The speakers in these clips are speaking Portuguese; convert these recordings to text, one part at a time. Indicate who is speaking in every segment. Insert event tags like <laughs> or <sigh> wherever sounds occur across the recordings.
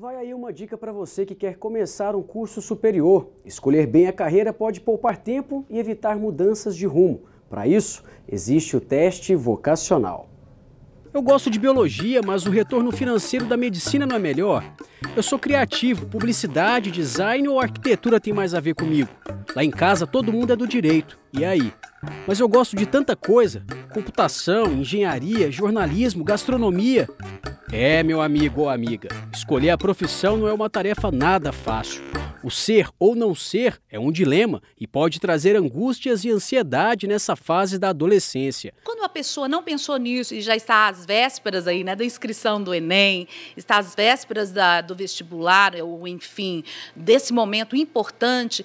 Speaker 1: Vai aí uma dica para você que quer começar um curso superior. Escolher bem a carreira pode poupar tempo e evitar mudanças de rumo. Para isso, existe o teste vocacional. Eu gosto de biologia, mas o retorno financeiro da medicina não é melhor. Eu sou criativo, publicidade, design ou arquitetura tem mais a ver comigo. Lá em casa todo mundo é do direito. E aí? Mas eu gosto de tanta coisa: computação, engenharia, jornalismo, gastronomia. É, meu amigo ou amiga, escolher a profissão não é uma tarefa nada fácil. O ser ou não ser é um dilema e pode trazer angústias e ansiedade nessa fase da adolescência.
Speaker 2: Quando uma pessoa não pensou nisso e já está às vésperas aí, né, da inscrição do Enem, está às vésperas da, do vestibular, ou enfim, desse momento importante,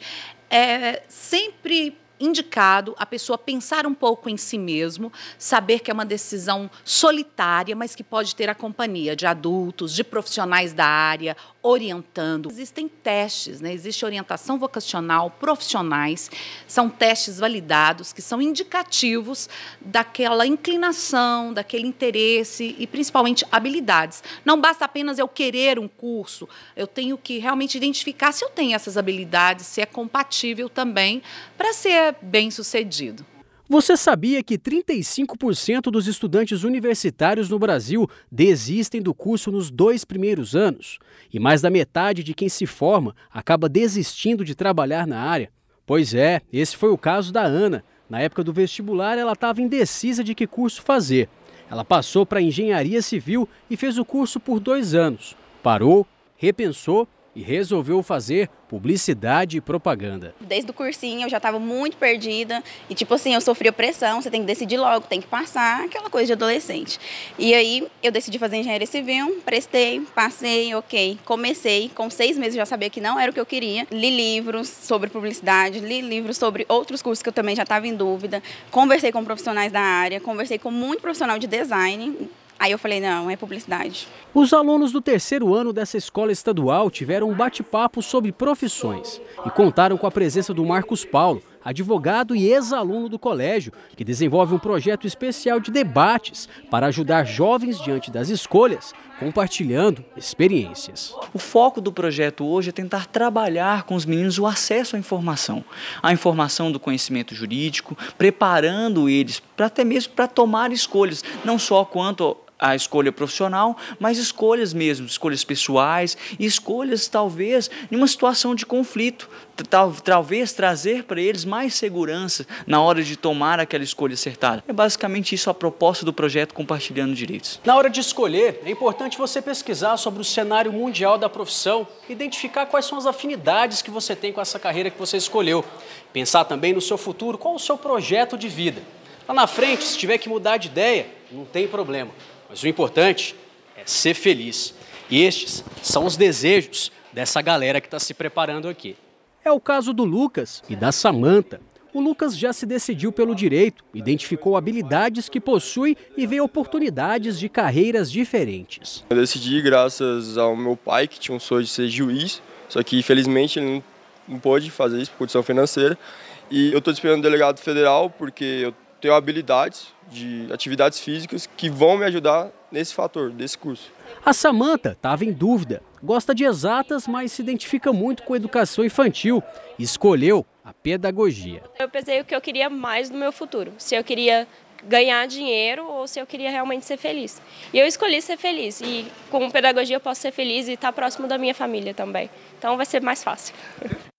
Speaker 2: é sempre indicado a pessoa pensar um pouco em si mesmo, saber que é uma decisão solitária, mas que pode ter a companhia de adultos, de profissionais da área, orientando. Existem testes, né? existe orientação vocacional, profissionais, são testes validados que são indicativos daquela inclinação, daquele interesse e principalmente habilidades. Não basta apenas eu querer um curso, eu tenho que realmente identificar se eu tenho essas habilidades, se é compatível também para ser bem sucedido.
Speaker 1: Você sabia que 35% dos estudantes universitários no Brasil desistem do curso nos dois primeiros anos? E mais da metade de quem se forma acaba desistindo de trabalhar na área? Pois é, esse foi o caso da Ana. Na época do vestibular, ela estava indecisa de que curso fazer. Ela passou para engenharia civil e fez o curso por dois anos. Parou, repensou e resolveu fazer publicidade e propaganda.
Speaker 2: Desde o cursinho eu já estava muito perdida e tipo assim, eu sofria pressão, você tem que decidir logo, tem que passar, aquela coisa de adolescente. E aí eu decidi fazer engenharia civil, prestei, passei, ok. Comecei, com seis meses já sabia que não era o que eu queria. Li livros sobre publicidade, li livros sobre outros cursos que eu também já estava em dúvida. Conversei com profissionais da área, conversei com muito profissional de design, Aí eu falei, não, é publicidade.
Speaker 1: Os alunos do terceiro ano dessa escola estadual tiveram um bate-papo sobre profissões e contaram com a presença do Marcos Paulo, advogado e ex-aluno do colégio, que desenvolve um projeto especial de
Speaker 3: debates para ajudar jovens diante das escolhas, compartilhando experiências. O foco do projeto hoje é tentar trabalhar com os meninos o acesso à informação, à informação do conhecimento jurídico, preparando eles para até mesmo para tomar escolhas, não só quanto a escolha profissional, mas escolhas mesmo, escolhas pessoais, e escolhas talvez em uma situação de conflito, talvez trazer para eles mais segurança na hora de tomar aquela escolha acertada. É basicamente isso a proposta do projeto Compartilhando Direitos. Na hora de escolher, é importante você pesquisar sobre o cenário mundial
Speaker 1: da profissão, identificar quais são as afinidades que você tem com essa carreira que você escolheu, pensar também no seu futuro, qual o seu projeto de vida. Lá na frente, se tiver que mudar de ideia, não tem problema. Mas o importante é ser feliz. E estes são os desejos dessa galera que está se preparando aqui. É o caso do Lucas e da Samanta. O Lucas já se decidiu pelo direito, identificou habilidades que possui e vê oportunidades de carreiras diferentes.
Speaker 3: Eu decidi graças ao meu pai, que tinha um sonho de ser juiz, só que infelizmente ele não, não pôde fazer isso por condição financeira. E eu estou esperando o delegado federal, porque eu tenho habilidades de atividades físicas que vão me ajudar nesse fator, desse curso.
Speaker 1: A Samanta estava em dúvida. Gosta de exatas, mas se identifica muito com a educação infantil. Escolheu a pedagogia. Eu pensei o que eu queria mais no meu futuro. Se eu queria ganhar dinheiro ou se eu queria realmente ser feliz. E eu escolhi ser feliz. E com pedagogia eu posso ser feliz e estar tá próximo da minha família também. Então vai ser mais fácil. <laughs>